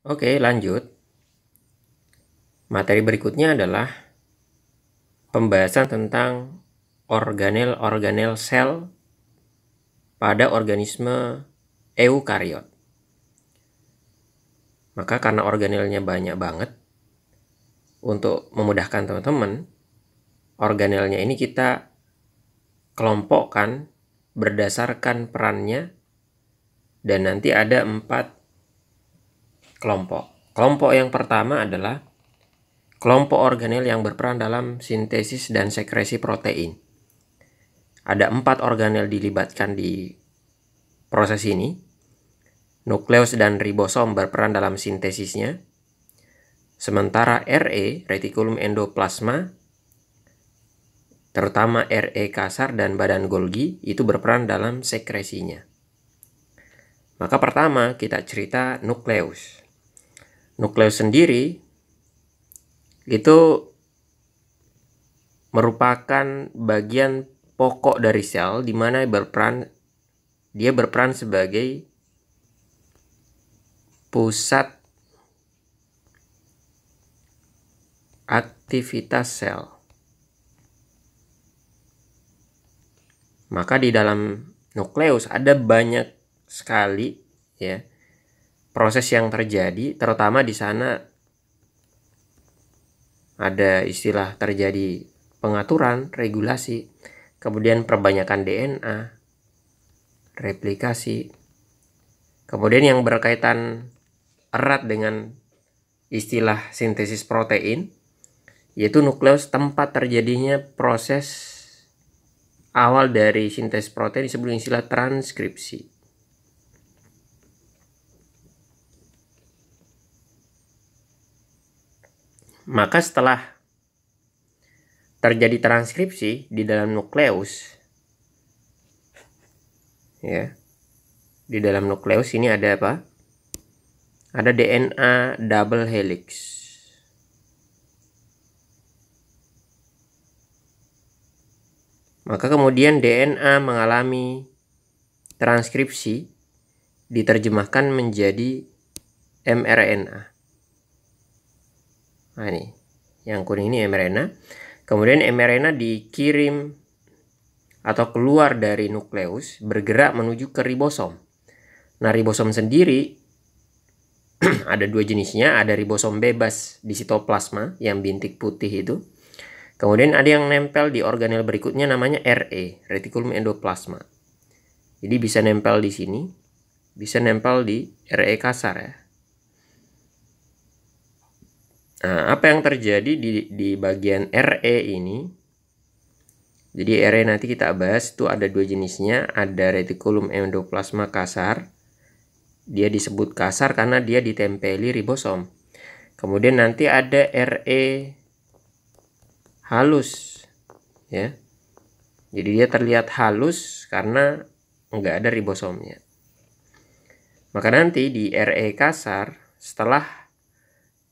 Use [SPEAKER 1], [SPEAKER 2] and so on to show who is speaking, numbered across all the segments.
[SPEAKER 1] Oke, lanjut. Materi berikutnya adalah pembahasan tentang organel-organel sel pada organisme eukariot. Maka karena organelnya banyak banget, untuk memudahkan teman-teman, organelnya ini kita kelompokkan berdasarkan perannya dan nanti ada empat kelompok. Kelompok yang pertama adalah kelompok organel yang berperan dalam sintesis dan sekresi protein. Ada empat organel dilibatkan di proses ini. Nukleus dan ribosom berperan dalam sintesisnya. Sementara RE, retikulum endoplasma, terutama RE kasar dan badan Golgi itu berperan dalam sekresinya. Maka pertama kita cerita nukleus nukleus sendiri itu merupakan bagian pokok dari sel di mana berperan dia berperan sebagai pusat aktivitas sel. Maka di dalam nukleus ada banyak sekali ya proses yang terjadi terutama di sana ada istilah terjadi pengaturan, regulasi, kemudian perbanyakan DNA, replikasi. Kemudian yang berkaitan erat dengan istilah sintesis protein yaitu nukleus tempat terjadinya proses awal dari sintesis protein sebelum istilah transkripsi. Maka setelah terjadi transkripsi di dalam nukleus ya. Di dalam nukleus ini ada apa? Ada DNA double helix. Maka kemudian DNA mengalami transkripsi diterjemahkan menjadi mRNA. Nah ini, yang kuning ini mRNA. Kemudian mRNA dikirim atau keluar dari nukleus bergerak menuju ke ribosom. Nah ribosom sendiri ada dua jenisnya, ada ribosom bebas di sitoplasma yang bintik putih itu. Kemudian ada yang nempel di organel berikutnya namanya RE, retikulum endoplasma. Jadi bisa nempel di sini, bisa nempel di RE kasar ya. Nah, apa yang terjadi di, di bagian RE ini? Jadi RE nanti kita bahas itu ada dua jenisnya, ada retikulum endoplasma kasar. Dia disebut kasar karena dia ditempeli ribosom. Kemudian nanti ada RE halus. Ya. Jadi dia terlihat halus karena nggak ada ribosomnya. Maka nanti di RE kasar setelah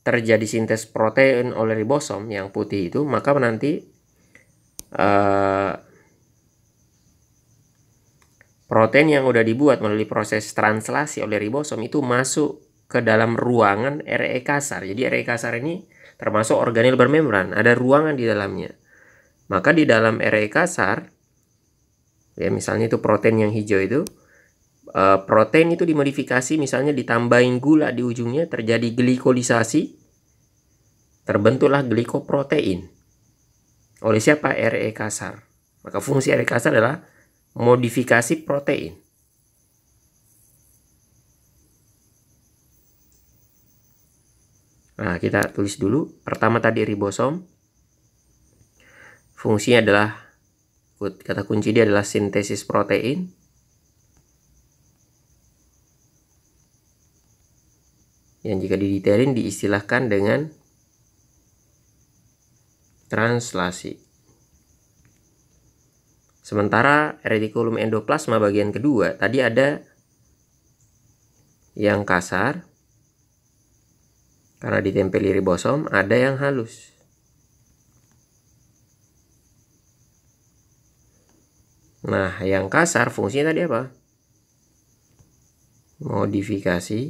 [SPEAKER 1] terjadi sintes protein oleh ribosom yang putih itu, maka nanti uh, protein yang sudah dibuat melalui proses translasi oleh ribosom itu masuk ke dalam ruangan RE kasar. Jadi RE kasar ini termasuk organel bermembran, ada ruangan di dalamnya. Maka di dalam RE kasar, ya misalnya itu protein yang hijau itu, Eh, protein itu dimodifikasi misalnya ditambahin gula di ujungnya terjadi glikolisasi terbentuklah glikoprotein oleh siapa RE kasar maka fungsi RE kasar adalah modifikasi protein Nah, kita tulis dulu. Pertama tadi ribosom. Fungsinya adalah kata kunci dia adalah sintesis protein. yang jika didetailin diistilahkan dengan translasi. Sementara retikulum endoplasma bagian kedua tadi ada yang kasar karena ditempeli ribosom, ada yang halus. Nah, yang kasar fungsinya tadi apa? Modifikasi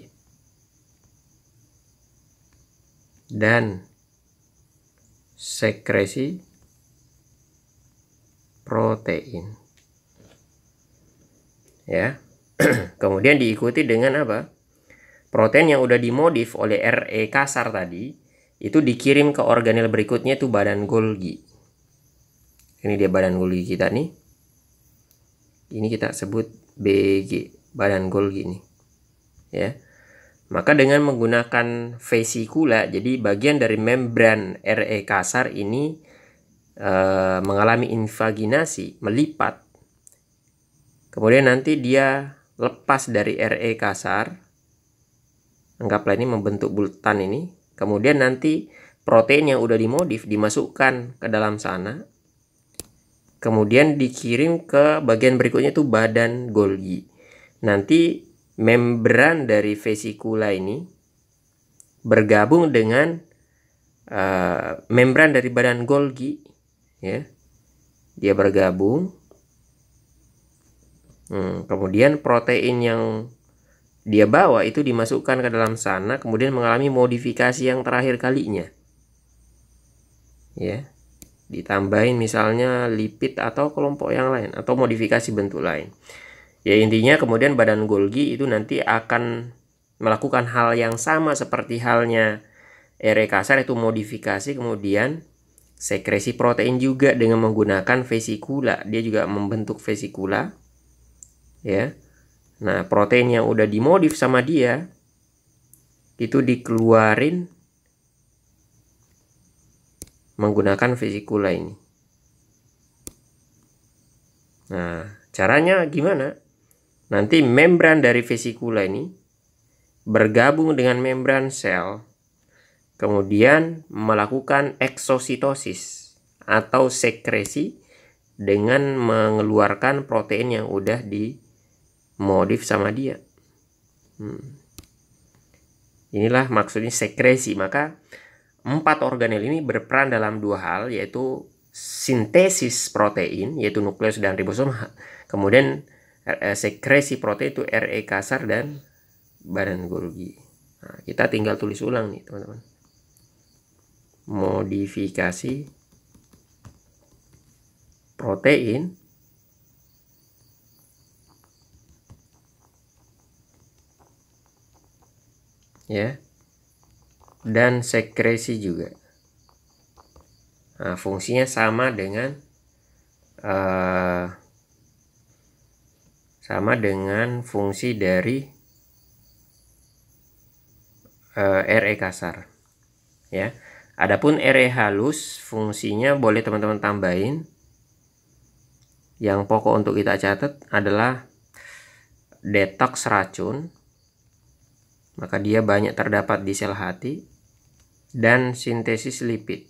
[SPEAKER 1] dan sekresi protein. Ya. Kemudian diikuti dengan apa? Protein yang udah dimodif oleh RE kasar tadi itu dikirim ke organel berikutnya itu badan Golgi. Ini dia badan Golgi kita nih. Ini kita sebut BG, badan Golgi nih. Ya. Maka dengan menggunakan vesikula, jadi bagian dari membran RE kasar ini e, mengalami invaginasi, melipat. Kemudian nanti dia lepas dari RE kasar. Anggaplah ini membentuk bulatan ini. Kemudian nanti protein yang udah dimodif dimasukkan ke dalam sana. Kemudian dikirim ke bagian berikutnya itu badan Golgi. Nanti membran dari vesikula ini bergabung dengan uh, membran dari badan Golgi ya dia bergabung hmm, kemudian protein yang dia bawa itu dimasukkan ke dalam sana kemudian mengalami modifikasi yang terakhir kalinya ya ditambahin misalnya lipid atau kelompok yang lain atau modifikasi bentuk lain ya intinya kemudian badan Golgi itu nanti akan melakukan hal yang sama seperti halnya ere kasar itu modifikasi kemudian sekresi protein juga dengan menggunakan vesikula dia juga membentuk vesikula ya nah protein yang udah dimodif sama dia itu dikeluarin menggunakan vesikula ini nah caranya gimana Nanti membran dari vesikula ini bergabung dengan membran sel, kemudian melakukan eksositosis atau sekresi dengan mengeluarkan protein yang udah dimodif sama dia. Hmm. Inilah maksudnya sekresi. Maka empat organel ini berperan dalam dua hal yaitu sintesis protein yaitu nukleus dan ribosom kemudian Eh, sekresi protein itu RE kasar dan badan Golgi. Nah, kita tinggal tulis ulang nih teman-teman. Modifikasi protein ya dan sekresi juga. Nah, fungsinya sama dengan uh, sama dengan fungsi dari uh, eh, RE kasar ya adapun RE halus fungsinya boleh teman-teman tambahin yang pokok untuk kita catat adalah detox racun maka dia banyak terdapat di sel hati dan sintesis lipid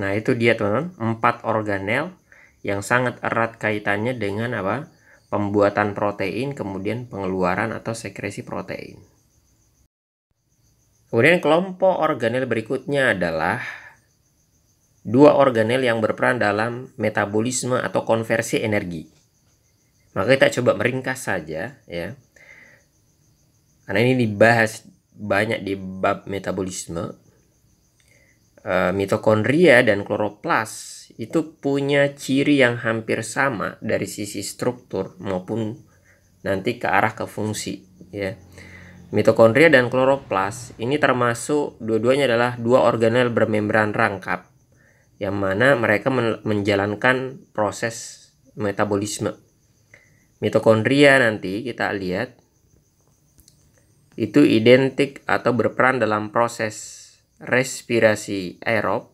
[SPEAKER 1] Nah, itu dia teman-teman, empat organel yang sangat erat kaitannya dengan apa? pembuatan protein, kemudian pengeluaran atau sekresi protein. Kemudian kelompok organel berikutnya adalah dua organel yang berperan dalam metabolisme atau konversi energi. Maka kita coba meringkas saja ya. Karena ini dibahas banyak di bab metabolisme, Eh, mitokondria dan kloroplas itu punya ciri yang hampir sama dari sisi struktur maupun nanti ke arah ke fungsi ya. Mitokondria dan kloroplas ini termasuk dua-duanya adalah dua organel bermembran rangkap yang mana mereka menjalankan proses metabolisme. Mitokondria nanti kita lihat itu identik atau berperan dalam proses respirasi aerob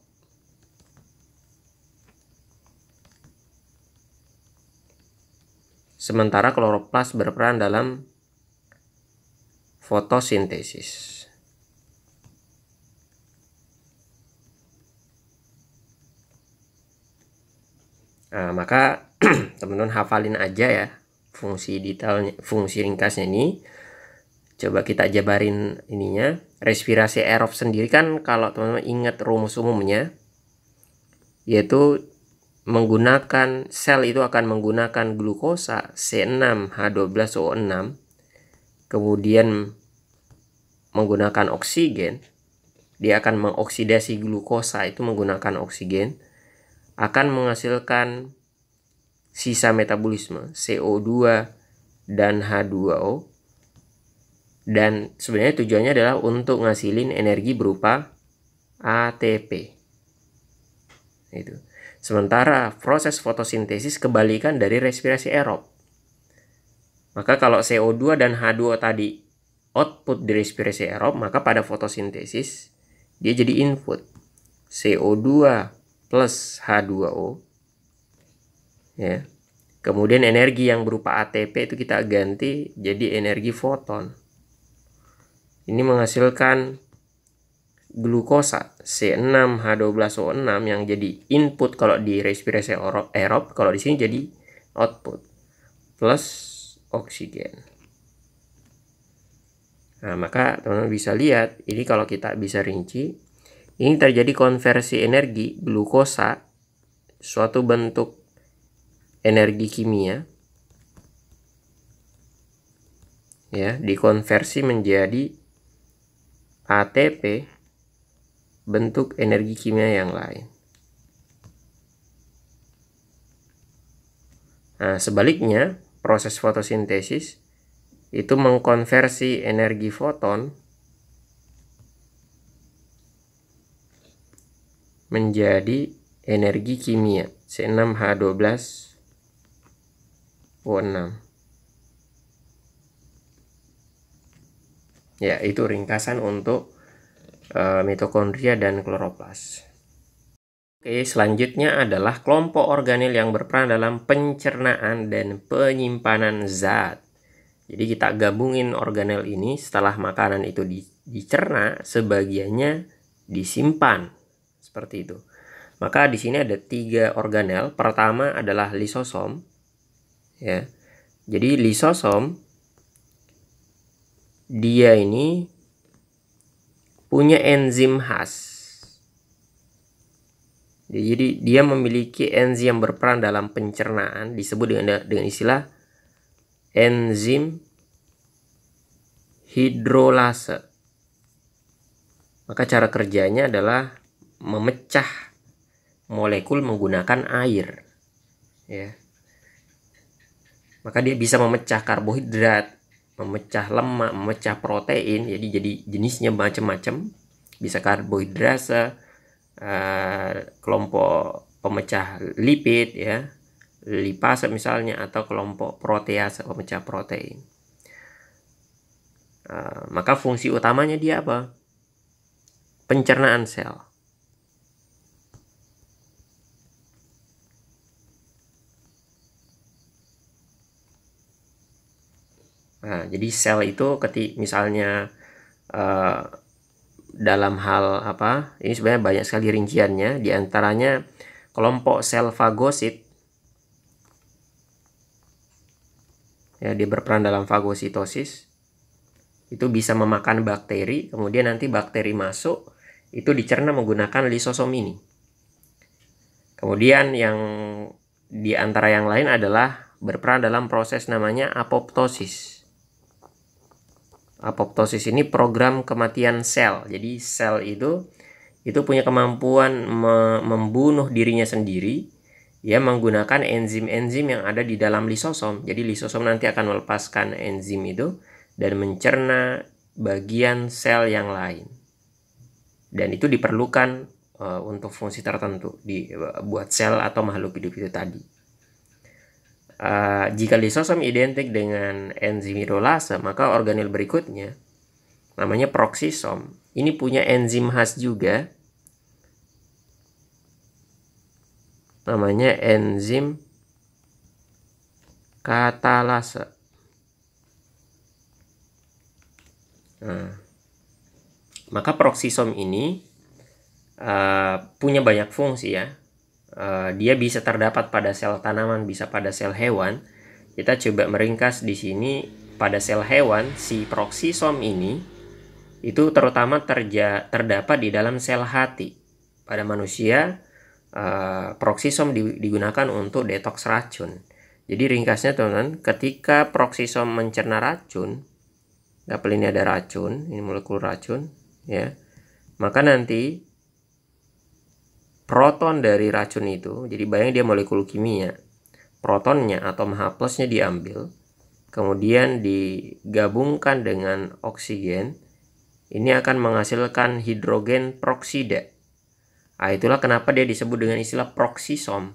[SPEAKER 1] sementara kloroplas berperan dalam fotosintesis. Nah, maka teman-teman hafalin aja ya fungsi detailnya, fungsi ringkasnya ini. Coba kita jabarin ininya, respirasi aerob sendiri kan kalau teman-teman ingat rumus umumnya yaitu menggunakan sel itu akan menggunakan glukosa C6H12O6 kemudian menggunakan oksigen dia akan mengoksidasi glukosa itu menggunakan oksigen akan menghasilkan sisa metabolisme CO2 dan H2O dan sebenarnya tujuannya adalah untuk ngasilin energi berupa ATP. Itu. Sementara proses fotosintesis kebalikan dari respirasi aerob. Maka kalau CO2 dan H2O tadi output dari respirasi aerob, maka pada fotosintesis dia jadi input. CO2 plus H2O ya. Kemudian energi yang berupa ATP itu kita ganti jadi energi foton. Ini menghasilkan glukosa C6H12O6 yang jadi input kalau di respirasi aerob, kalau di sini jadi output plus oksigen. Nah, maka teman-teman bisa lihat ini kalau kita bisa rinci, ini terjadi konversi energi glukosa suatu bentuk energi kimia ya dikonversi menjadi ATP bentuk energi kimia yang lain. Nah, sebaliknya, proses fotosintesis itu mengkonversi energi foton menjadi energi kimia C6H12O6. ya itu ringkasan untuk e, mitokondria dan kloroplas Oke, selanjutnya adalah kelompok organel yang berperan dalam pencernaan dan penyimpanan zat. Jadi kita gabungin organel ini setelah makanan itu dicerna, sebagiannya disimpan. Seperti itu. Maka di sini ada tiga organel. Pertama adalah lisosom. Ya. Jadi lisosom dia ini punya enzim khas. Jadi dia memiliki enzim yang berperan dalam pencernaan disebut dengan dengan istilah enzim hidrolase. Maka cara kerjanya adalah memecah molekul menggunakan air. Ya. Maka dia bisa memecah karbohidrat, memecah lemak, memecah protein, jadi jadi jenisnya macam-macam. Bisa karbohidrat, uh, eh, kelompok pemecah lipid ya, lipase misalnya atau kelompok protease pemecah protein. Uh, maka fungsi utamanya dia apa? Pencernaan sel. Nah, jadi sel itu ketik misalnya uh, dalam hal apa? Ini sebenarnya banyak sekali rinciannya. Di antaranya kelompok sel fagosit ya dia berperan dalam fagositosis itu bisa memakan bakteri kemudian nanti bakteri masuk itu dicerna menggunakan lisosom ini kemudian yang di antara yang lain adalah berperan dalam proses namanya apoptosis apoptosis ini program kematian sel. Jadi sel itu itu punya kemampuan me membunuh dirinya sendiri ya menggunakan enzim-enzim yang ada di dalam lisosom. Jadi lisosom nanti akan melepaskan enzim itu dan mencerna bagian sel yang lain. Dan itu diperlukan uh, untuk fungsi tertentu di eh, buat sel atau makhluk hidup itu tadi. Uh, jika lisosom identik dengan enzim hidrolase, maka organel berikutnya namanya proksisom. Ini punya enzim khas juga. Namanya enzim katalase. Nah, maka proksisom ini uh, punya banyak fungsi ya. Eh, dia bisa terdapat pada sel tanaman, bisa pada sel hewan. Kita coba meringkas di sini pada sel hewan si proksisom ini itu terutama terja, terdapat di dalam sel hati. Pada manusia uh, eh, proksisom digunakan untuk detoks racun. Jadi ringkasnya teman-teman, ketika proksisom mencerna racun, apel ini ada racun, ini molekul racun, ya. Maka nanti proton dari racun itu, jadi bayang dia molekul kimia, protonnya atau Mh plusnya diambil, kemudian digabungkan dengan oksigen, ini akan menghasilkan hidrogen proksida. Nah, itulah kenapa dia disebut dengan istilah proksisom.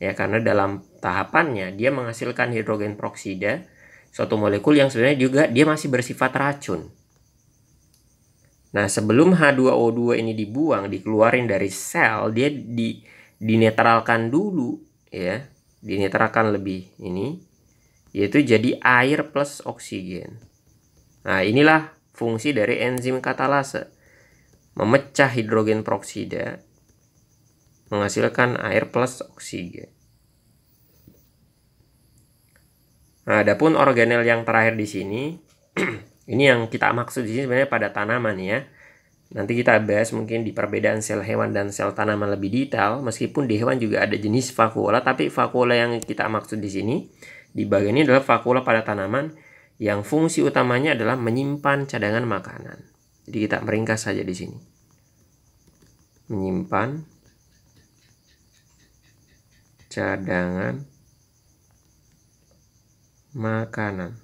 [SPEAKER 1] Ya, karena dalam tahapannya dia menghasilkan hidrogen proksida, suatu molekul yang sebenarnya juga dia masih bersifat racun. Nah, sebelum H2O2 ini dibuang, dikeluarin dari sel, dia di dinetralkan dulu ya, dinetralkan lebih ini yaitu jadi air plus oksigen. Nah, inilah fungsi dari enzim katalase. Memecah hidrogen peroksida menghasilkan air plus oksigen. Nah, adapun organel yang terakhir di sini Ini yang kita maksud di sini sebenarnya pada tanaman ya. Nanti kita bahas mungkin di perbedaan sel hewan dan sel tanaman lebih detail. Meskipun di hewan juga ada jenis vakuola, tapi vakuola yang kita maksud di sini di bagian ini adalah vakuola pada tanaman yang fungsi utamanya adalah menyimpan cadangan makanan. Jadi kita meringkas saja di sini. Menyimpan cadangan makanan.